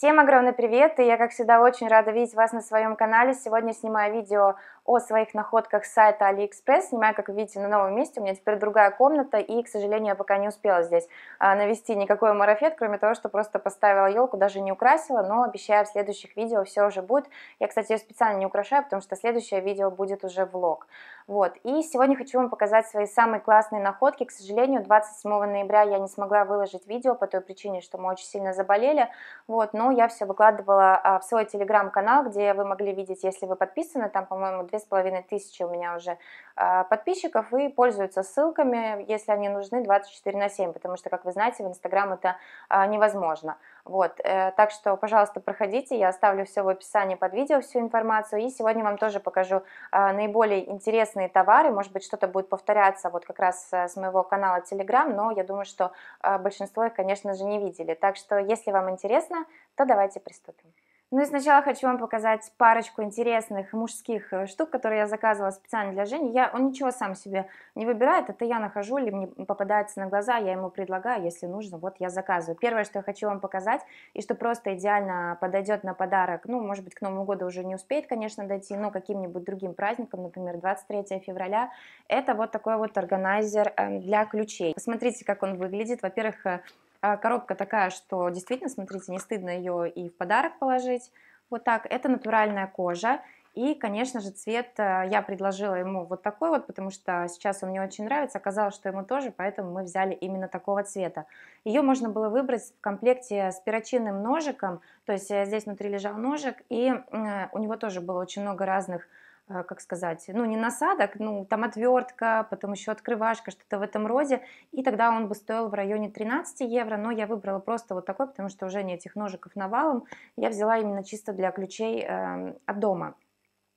Всем огромный привет, и я, как всегда, очень рада видеть вас на своем канале. Сегодня снимаю видео о своих находках с сайта AliExpress. Снимаю, как вы видите, на новом месте. У меня теперь другая комната, и, к сожалению, я пока не успела здесь а, навести никакой марафет, кроме того, что просто поставила елку, даже не украсила, но обещаю, в следующих видео все уже будет. Я, кстати, ее специально не украшаю, потому что следующее видео будет уже влог. Вот. И сегодня хочу вам показать свои самые классные находки. К сожалению, 27 ноября я не смогла выложить видео по той причине, что мы очень сильно заболели. Вот. Но я все выкладывала а, в свой телеграм-канал, где вы могли видеть, если вы подписаны. Там, по-моему, 2500 у меня уже а, подписчиков и пользуются ссылками, если они нужны, 24 на 7, потому что, как вы знаете, в Инстаграм это а, невозможно. Вот, э, так что, пожалуйста, проходите, я оставлю все в описании под видео, всю информацию, и сегодня вам тоже покажу а, наиболее интересные товары, может быть, что-то будет повторяться вот как раз э, с моего канала Telegram, но я думаю, что а, большинство их, конечно же, не видели. Так что, если вам интересно, то давайте приступим. Ну и сначала хочу вам показать парочку интересных мужских э, штук, которые я заказывала специально для Жени. Я, он ничего сам себе не выбирает, это я нахожу или мне попадается на глаза, я ему предлагаю, если нужно, вот я заказываю. Первое, что я хочу вам показать, и что просто идеально подойдет на подарок, ну, может быть, к Новому году уже не успеет, конечно, дойти, но каким-нибудь другим праздником, например, 23 февраля, это вот такой вот органайзер эм, для ключей. Посмотрите, как он выглядит. Во-первых, э, а, коробка такая, что действительно, смотрите, не стыдно ее и в подарок положить. Вот так. Это натуральная кожа. И, конечно же, цвет а, я предложила ему вот такой вот, потому что сейчас он мне очень нравится. Оказалось, что ему тоже, поэтому мы взяли именно такого цвета. Ее можно было выбрать в комплекте с перочинным ножиком. То есть э, здесь внутри лежал ножик, и э, у него тоже было очень много разных Э, как сказать, ну не насадок, ну там отвертка, потом еще открывашка, что-то в этом роде, и тогда он бы стоил в районе 13 евро, но я выбрала просто вот такой, потому что уже не этих ножиков навалом, я взяла именно чисто для ключей эм, от дома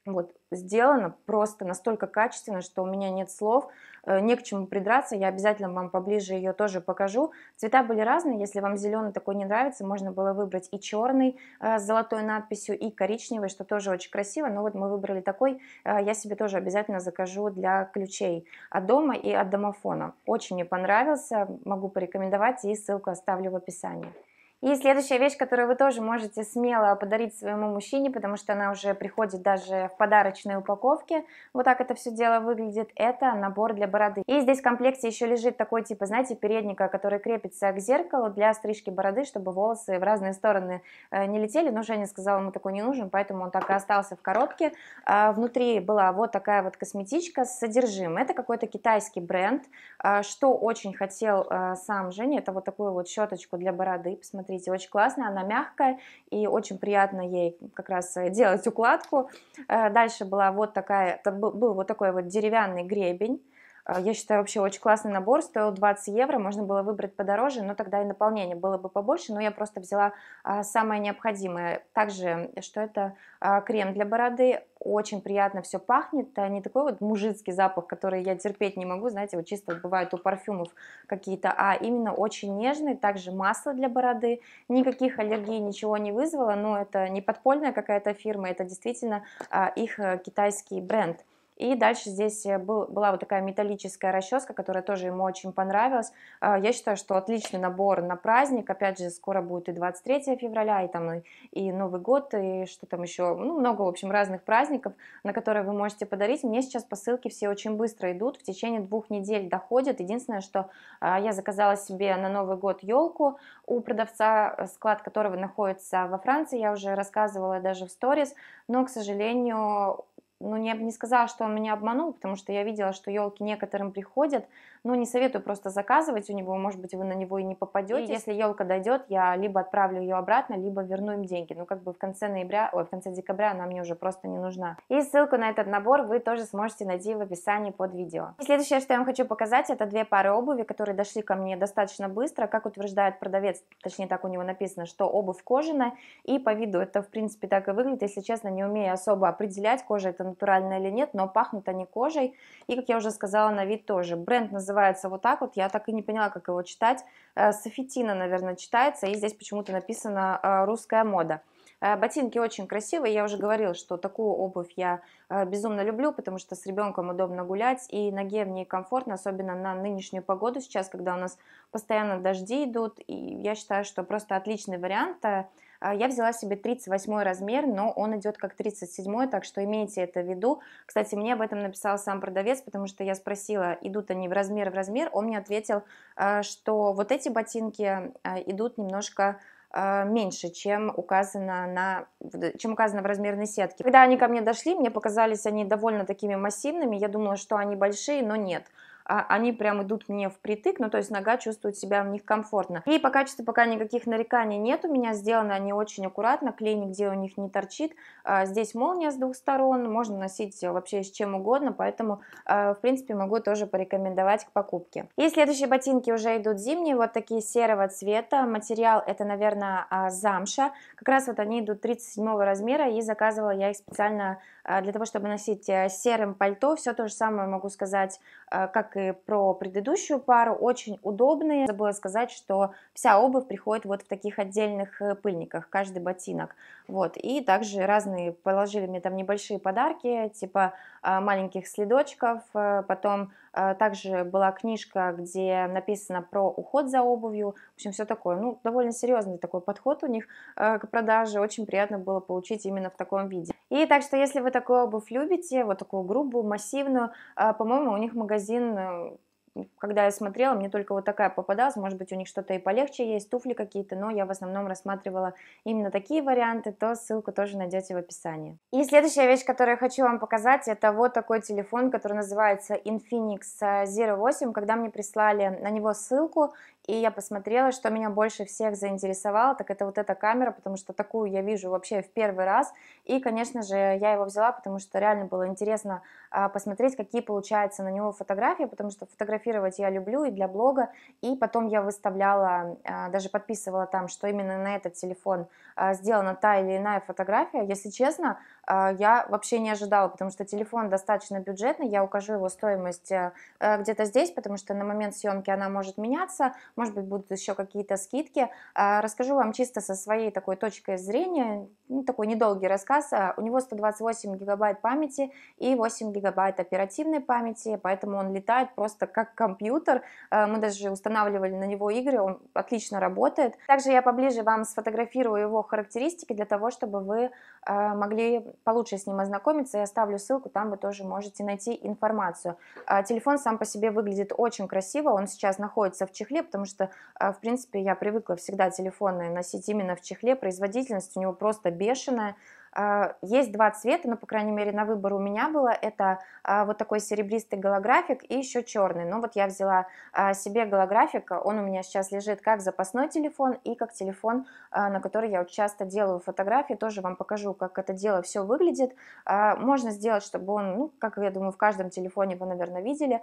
вот, сделано просто настолько качественно, что у меня нет слов, э, не к чему придраться, я обязательно вам поближе ее тоже покажу. Цвета были разные, если вам зеленый такой не нравится, можно было выбрать и черный э, с золотой надписью, и коричневый, что тоже очень красиво, но вот мы выбрали такой, э, я себе тоже обязательно закажу для ключей от дома и от домофона. Очень мне понравился, могу порекомендовать и ссылку оставлю в описании. И следующая вещь, которую вы тоже можете смело подарить своему мужчине, потому что она уже приходит даже в подарочной упаковке, вот так это все дело выглядит, это набор для бороды. И здесь в комплекте еще лежит такой типа, знаете, передника, который крепится к зеркалу для стрижки бороды, чтобы волосы в разные стороны э, не летели, но Женя сказала, ему такой не нужен, поэтому он так и остался в коробке. А внутри была вот такая вот косметичка с содержимым. Это какой-то китайский бренд, а что очень хотел э, сам Женя, это вот такую вот щеточку для бороды, посмотрите, смотрите, очень классная, она мягкая, и очень приятно ей как раз э, делать укладку. Э, дальше была вот такая, был вот такой вот деревянный гребень, э, я считаю, вообще очень классный набор, стоил 20 евро, можно было выбрать подороже, но тогда и наполнение было бы побольше, но я просто взяла а, самое необходимое. Также, что это а, крем для бороды, очень приятно все пахнет, это а не такой вот мужицкий запах, который я терпеть не могу, знаете, вот чисто бывает у парфюмов какие-то, а именно очень нежный, также масло для бороды, никаких аллергий ничего не вызвало, но это не подпольная какая-то фирма, это действительно а, их э, китайский бренд. И дальше здесь э, был, была вот такая металлическая расческа, которая тоже ему очень понравилась. А, я считаю, что отличный набор на праздник. Опять же, скоро будет и 23 февраля, и там и Новый год, и что там еще, ну, много, в общем, разных праздников, на которые вы можете подарить. Мне сейчас посылки все очень быстро идут, в течение двух недель доходят. Единственное, что а, я заказала себе на Новый год елку у продавца, э, склад которого находится во Франции. Я уже рассказывала даже в сторис, но, к сожалению, ну, я бы не сказала, что он меня обманул, потому что я видела, что елки некоторым приходят, ну, не советую просто заказывать у него, может быть, вы на него и не попадете. И если елка дойдет, я либо отправлю ее обратно, либо верну им деньги. Ну, как бы в конце ноября, ой, в конце декабря она мне уже просто не нужна. И ссылку на этот набор вы тоже сможете найти в описании под видео. И следующее, что я вам хочу показать, это две пары обуви, которые дошли ко мне достаточно быстро. Как утверждает продавец, точнее так у него написано, что обувь кожаная, и по виду это в принципе так и выглядит. Если честно, не умею особо определять, кожа это натуральная или нет, но пахнут они кожей. И, как я уже сказала, на вид тоже. Бренд называется называется вот так вот, я так и не поняла, как его читать. Э, Софитина, наверное, читается, и здесь почему-то написано э, «русская мода». Э, ботинки очень красивые, я уже говорила, что такую обувь я безумно люблю, потому что с ребенком удобно гулять, и ноге в ней комфортно, особенно на нынешнюю погоду сейчас, когда у нас постоянно дожди идут, и я считаю, что просто отличный вариант а, я взяла себе 38 размер, но он идет как 37, так что имейте это в виду. Кстати, мне об этом написал сам продавец, потому что я спросила, идут они в размер в размер. Он мне ответил, а, что вот эти ботинки а, идут немножко меньше, чем указано, на, чем указано в размерной сетке. Когда они ко мне дошли, мне показались они довольно такими массивными, я думала, что они большие, но нет. А, они прям идут мне впритык, ну то есть нога чувствует себя в них комфортно. И по качеству пока никаких нареканий нет, у меня сделаны они очень аккуратно, клей нигде у них не торчит, а, здесь молния с двух сторон, можно носить вообще с чем угодно, поэтому а, в принципе могу тоже порекомендовать к покупке. И следующие ботинки уже идут зимние, вот такие серого цвета, материал это, наверное, замша, как раз вот они идут 37 размера и заказывала я их специально для того, чтобы носить э, серым пальто, все то же самое могу сказать Э, как и про предыдущую пару, очень удобные. Забыла сказать, что вся обувь приходит вот в таких отдельных э, пыльниках, каждый ботинок. Вот. И также разные положили мне там небольшие подарки, типа э, маленьких следочков, потом Э, также была книжка, где написано про уход за обувью. В общем, все такое. Ну, довольно серьезный такой подход у них э, к продаже. Очень приятно было получить именно в таком виде. И так что, если вы такую обувь любите, вот такую грубую, массивную, э, по-моему, у них магазин когда я смотрела, мне только вот такая попадалась, может быть, у них что-то и полегче есть, туфли какие-то, но я в основном рассматривала именно такие варианты, то ссылку тоже найдете в описании. И следующая вещь, которую я хочу вам показать, это вот такой телефон, который называется Infinix Zero э, 8, когда мне прислали на него ссылку, и я посмотрела, что меня больше всех заинтересовало, так это вот эта камера, потому что такую я вижу вообще в первый раз. И, конечно же, я его взяла, потому что реально было интересно а, посмотреть, какие получаются на него фотографии, потому что фотографировать я люблю и для блога. И потом я выставляла, а, даже подписывала там, что именно на этот телефон а, сделана та или иная фотография. Если честно, я вообще не ожидала, потому что телефон достаточно бюджетный, я укажу его стоимость э, э, где-то здесь, потому что на момент съемки она может меняться, может быть, будут еще какие-то скидки. А, расскажу вам чисто со своей такой точкой зрения, ну, такой недолгий рассказ. А, у него 128 гигабайт памяти и 8 гигабайт оперативной памяти, поэтому он летает просто как компьютер. А, мы даже устанавливали на него игры, он отлично работает. Также я поближе вам сфотографирую его характеристики для того, чтобы вы могли получше с ним ознакомиться. Я оставлю ссылку, там вы тоже можете найти информацию. Телефон сам по себе выглядит очень красиво, он сейчас находится в чехле, потому потому что, а, в принципе, я привыкла всегда телефоны носить именно в чехле, производительность у него просто бешеная, а, есть два цвета, ну, по крайней мере, на выбор у меня было. Это а, вот такой серебристый голографик и еще черный. Ну, вот я взяла а, себе голографик, он у меня сейчас лежит как запасной телефон и как телефон, на который я часто делаю фотографии. Тоже вам покажу, как это дело все выглядит. Можно сделать, чтобы он, ну, как я думаю, в каждом телефоне вы, наверное, видели,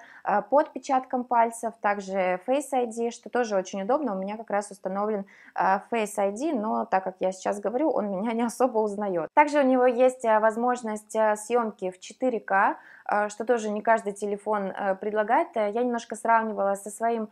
под печатком пальцев, также Face ID, что тоже очень удобно. У меня как раз установлен Face ID, но так как я сейчас говорю, он меня не особо узнает. Также у него есть э, возможность э, съемки в 4К, э, что тоже не каждый телефон предлагает. Я немножко сравнивала со своим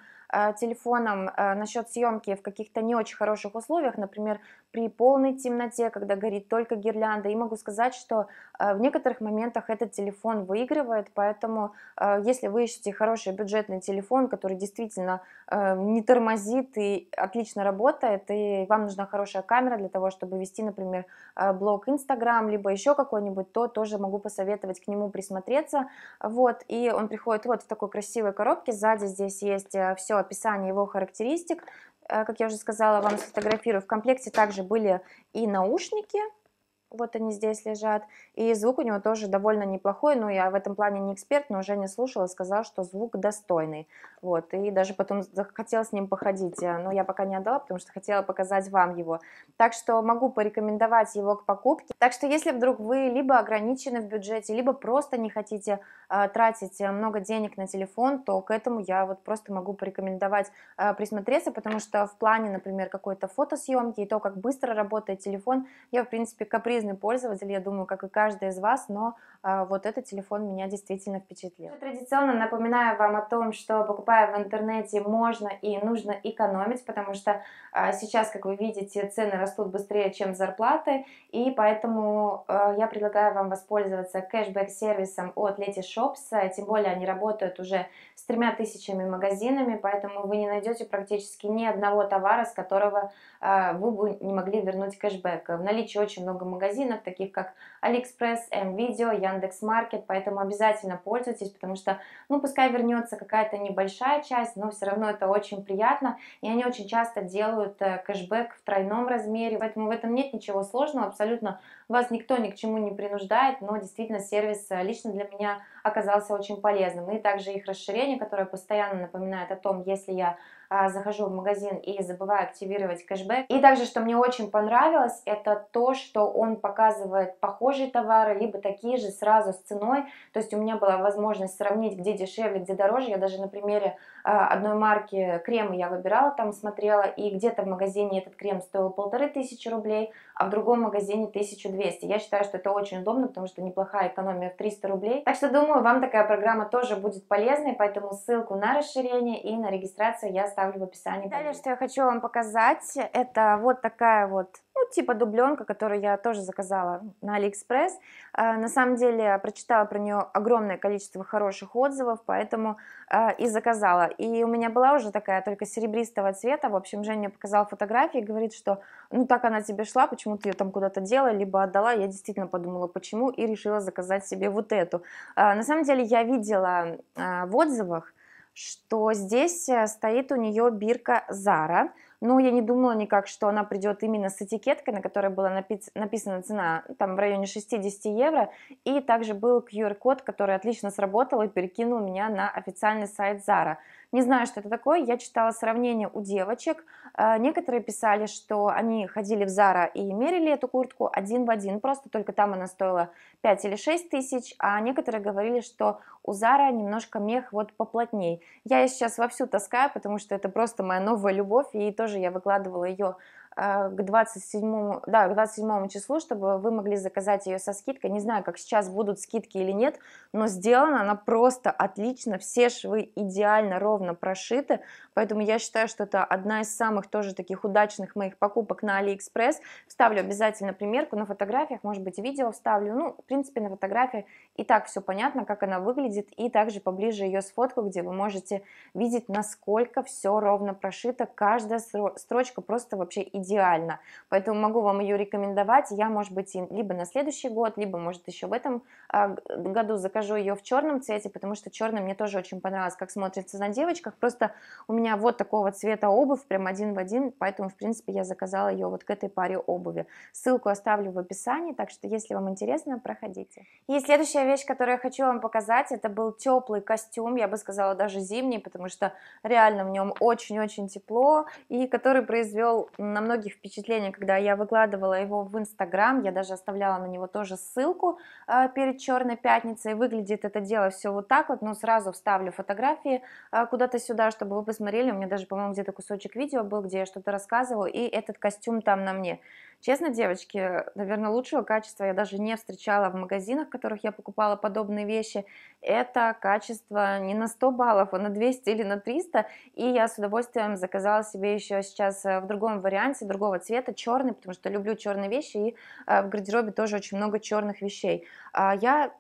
телефоном насчет съемки в каких-то не очень хороших условиях, например, при полной темноте, когда горит только гирлянда. И могу сказать, что э, в некоторых моментах этот телефон выигрывает, поэтому э, если вы ищете хороший бюджетный телефон, который действительно э, не тормозит и отлично работает, и вам нужна хорошая камера для того, чтобы вести, например, блог Инстаграм, либо еще какой-нибудь, то тоже могу посоветовать к нему присмотреться. Вот, и он приходит вот в такой красивой коробке, сзади здесь есть все описание его характеристик, Э, как я уже сказала, вам сфотографирую. В комплекте также были и наушники, вот они здесь лежат. И звук у него тоже довольно неплохой, но я в этом плане не эксперт, но уже не слушала, сказал, что звук достойный. Вот, и даже потом захотела с ним походить, э, но я пока не отдала, потому что хотела показать вам его. Так что могу порекомендовать его к покупке. Так что если вдруг вы либо ограничены в бюджете, либо просто не хотите э, тратить э, много денег на телефон, то к этому я вот просто могу порекомендовать э, присмотреться, потому что в плане, например, какой-то фотосъемки и то, как быстро работает телефон, я, в принципе, каприз полезный пользователь, я думаю, как и каждый из вас, но э, вот этот телефон меня действительно впечатлил. Традиционно напоминаю вам о том, что покупая в интернете можно и нужно экономить, потому что э, сейчас, как вы видите, цены растут быстрее, чем зарплаты, и поэтому э, я предлагаю вам воспользоваться кэшбэк-сервисом от Leti Shops, тем более они работают уже с тремя тысячами магазинами, поэтому вы не найдете практически ни одного товара, с которого э, вы бы не могли вернуть кэшбэк. В наличии очень много магазинов, магазинах таких как AliExpress, MVideo, Яндекс.Маркет, поэтому обязательно пользуйтесь, потому что, ну, пускай вернется какая-то небольшая часть, но все равно это очень приятно, и они очень часто делают э, кэшбэк в тройном размере, поэтому в этом нет ничего сложного, абсолютно вас никто ни к чему не принуждает, но действительно сервис э, лично для меня оказался очень полезным. И также их расширение, которое постоянно напоминает о том, если я а, захожу в магазин и забываю активировать кэшбэк. И также, что мне очень понравилось, это то, что он показывает похожие товары, либо такие же сразу с ценой. То есть у меня была возможность сравнить, где дешевле, где дороже. Я даже на примере Э, одной марки крема я выбирала, там смотрела, и где-то в магазине этот крем стоил полторы тысячи рублей, а в другом магазине 1200. Я считаю, что это очень удобно, потому что неплохая экономия в 300 рублей. Так что думаю, вам такая программа тоже будет полезной, поэтому ссылку на расширение и на регистрацию я оставлю в описании. Далее, что я хочу вам показать, это вот такая вот ну, типа дубленка, которую я тоже заказала на Алиэкспресс. А, на самом деле, прочитала про нее огромное количество хороших отзывов, поэтому а, и заказала. И у меня была уже такая только серебристого цвета. В общем, Женя показала фотографии и говорит, что ну так она тебе шла, почему ты ее там куда-то делала, либо отдала. Я действительно подумала, почему, и решила заказать себе вот эту. А, на самом деле, я видела в отзывах, что здесь э, стоит у нее бирка Зара – но я не думала никак, что она придет именно с этикеткой, на которой была напис- написана цена там в районе 60 евро, и также был QR-код, который отлично сработал и перекинул меня на официальный сайт Zara. Не знаю, что это такое, я читала сравнение у девочек, а, некоторые писали, что они ходили в Зара и мерили эту куртку один в один, просто только там она стоила 5 или 6 тысяч, а некоторые говорили, что у Зара немножко мех вот поплотней. Я ее сейчас вовсю таскаю, потому что это просто моя новая любовь, и тоже я выкладывала ее Э, к 27, да, к 27 числу, чтобы вы могли заказать ее со скидкой. Не знаю, как сейчас будут скидки или нет, но сделана она просто отлично. Все швы идеально ровно прошиты, поэтому я считаю, что это одна из самых тоже таких удачных моих покупок на Алиэкспресс. Вставлю обязательно примерку на фотографиях, может быть, видео вставлю. Ну, в принципе, на фотографии и так все понятно, как она выглядит, и также поближе ее сфотку, где вы можете видеть, насколько все ровно прошито. Каждая строчка просто вообще идеально идеально. Поэтому могу вам ее рекомендовать. Я, может быть, либо на следующий год, либо, может, еще в этом а, году закажу ее в черном цвете, потому что черный мне тоже очень понравился, как смотрится на девочках. Просто у меня вот такого цвета обувь, прям один в один, поэтому, в принципе, я заказала ее вот к этой паре обуви. Ссылку оставлю в описании, так что, если вам интересно, проходите. И следующая вещь, которую я хочу вам показать, это был теплый костюм, я бы сказала, даже зимний, потому что реально в нем очень-очень тепло, и который произвел на многих многие впечатления, когда я выкладывала его в Инстаграм, я даже оставляла на него тоже ссылку а, перед Черной Пятницей, выглядит это дело все вот так вот, но сразу вставлю фотографии а, куда-то сюда, чтобы вы посмотрели, у меня даже, по-моему, где-то кусочек видео был, где я что-то рассказываю, и этот костюм там на мне. Честно, девочки, наверное, лучшего качества я даже не встречала в магазинах, в которых я покупала подобные вещи. Это качество не на 100 баллов, а на 200 или на 300. И я с удовольствием заказала себе еще сейчас э, в другом варианте, другого цвета, черный, потому что люблю черные вещи, и э, в гардеробе тоже очень много черных вещей. А я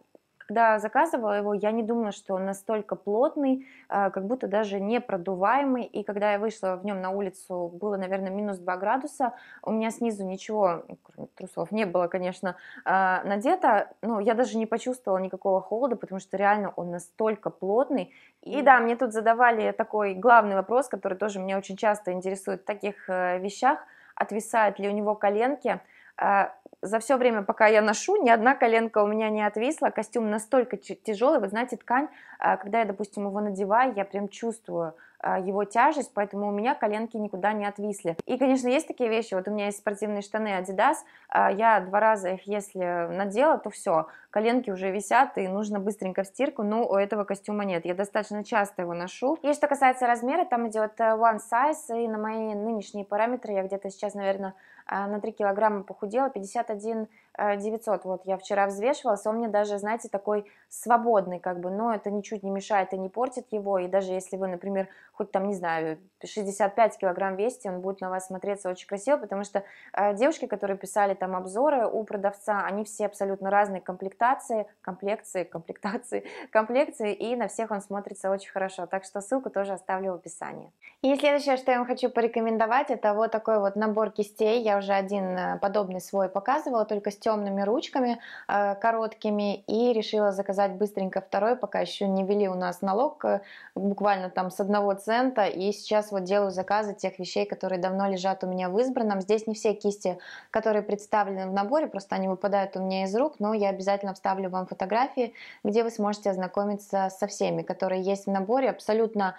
когда заказывала его, я не думала, что он настолько плотный, а, как будто даже не продуваемый. И когда я вышла в нем на улицу, было, наверное, минус 2 градуса. У меня снизу ничего, ну, кроме трусов, не было, конечно, а, надето. Но я даже не почувствовала никакого холода, потому что реально он настолько плотный. И да, мне тут задавали такой главный вопрос, который тоже меня очень часто интересует в таких э, вещах. Отвисают ли у него коленки? А, за все время, пока я ношу, ни одна коленка у меня не отвисла. Костюм настолько тяжелый. Вы знаете, ткань, а, когда я, допустим, его надеваю, я прям чувствую а, его тяжесть, поэтому у меня коленки никуда не отвисли. И, конечно, есть такие вещи. Вот у меня есть спортивные штаны Adidas. А, я два раза их, если надела, то все, коленки уже висят, и нужно быстренько в стирку. Но у этого костюма нет. Я достаточно часто его ношу. И что касается размера, там идет э, one size, и на мои нынешние параметры я где-то сейчас, наверное, а, на 3 килограмма похудела, 51 900, э, вот я вчера взвешивалась, он мне даже, знаете, такой свободный как бы, но это ничуть не мешает и не портит его, и даже если вы, например, хоть там, не знаю, 65 килограмм весите, он будет на вас смотреться очень красиво, потому что э, девушки, которые писали там обзоры у продавца, они все абсолютно разные комплектации, комплекции, комплектации, комплекции, и на всех он смотрится очень хорошо, так что ссылку тоже оставлю в описании. И следующее, что я вам хочу порекомендовать, это вот такой вот набор кистей, я уже один э, подобный свой показывала, только с темными ручками э, короткими, и решила заказать быстренько второй, пока еще не ввели у нас налог, э, буквально там с одного цента, и сейчас вот делаю заказы тех вещей, которые давно лежат у меня в избранном. Здесь не все кисти, которые представлены в наборе, просто они выпадают у меня из рук, но я обязательно вставлю вам фотографии, где вы сможете ознакомиться со всеми, которые есть в наборе. Абсолютно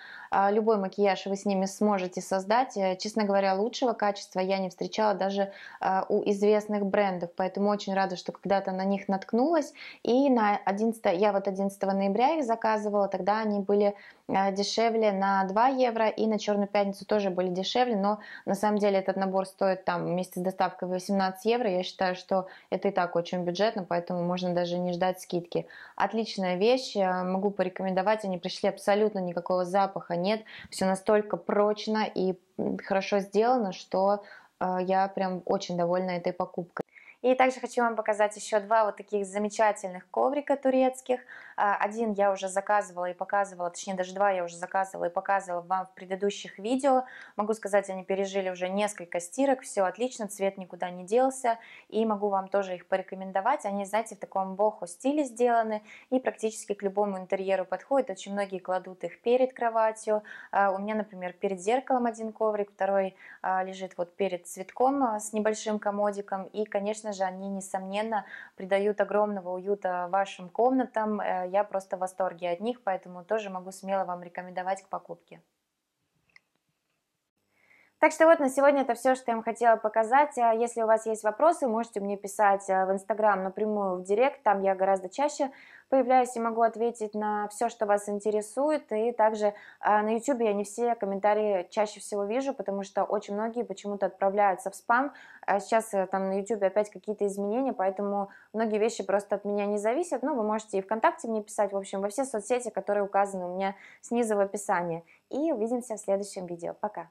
любой макияж вы с ними сможете создать. Честно говоря, лучшего качества я не встречала даже даже а, у известных брендов. Поэтому очень рада, что когда-то на них наткнулась. И на 11, я вот 11 ноября их заказывала, тогда они были а, дешевле на 2 евро, и на Черную пятницу тоже были дешевле, но на самом деле этот набор стоит там вместе с доставкой 18 евро. Я считаю, что это и так очень бюджетно, поэтому можно даже не ждать скидки. Отличная вещь, а, могу порекомендовать, они пришли абсолютно никакого запаха нет, все настолько прочно и хорошо сделано, что а, я прям очень довольна этой покупкой. И также хочу вам показать еще два вот таких замечательных коврика турецких. А, один я уже заказывала и показывала, точнее даже два я уже заказывала и показывала вам в предыдущих видео. Могу сказать, они пережили уже несколько стирок, все отлично, цвет никуда не делся. И могу вам тоже их порекомендовать. Они, знаете, в таком боху стиле сделаны и практически к любому интерьеру подходят. Очень многие кладут их перед кроватью. А, у меня, например, перед зеркалом один коврик, второй а, лежит вот перед цветком с небольшим комодиком. И, конечно, конечно же, они, несомненно, придают огромного уюта вашим комнатам. Э, я просто в восторге от них, поэтому тоже могу смело вам рекомендовать к покупке. Так что вот на сегодня это все, что я вам хотела показать. Э, если у вас есть вопросы, можете мне писать э, в Инстаграм напрямую в Директ, там я гораздо чаще появляюсь и могу ответить на все, что вас интересует. И также а, на YouTube я не все комментарии чаще всего вижу, потому что очень многие почему-то отправляются в спам. А сейчас э, там на YouTube опять какие-то изменения, поэтому многие вещи просто от меня не зависят. Но ну, вы можете и ВКонтакте мне писать, в общем, во все соцсети, которые указаны у меня снизу в описании. И увидимся в следующем видео. Пока!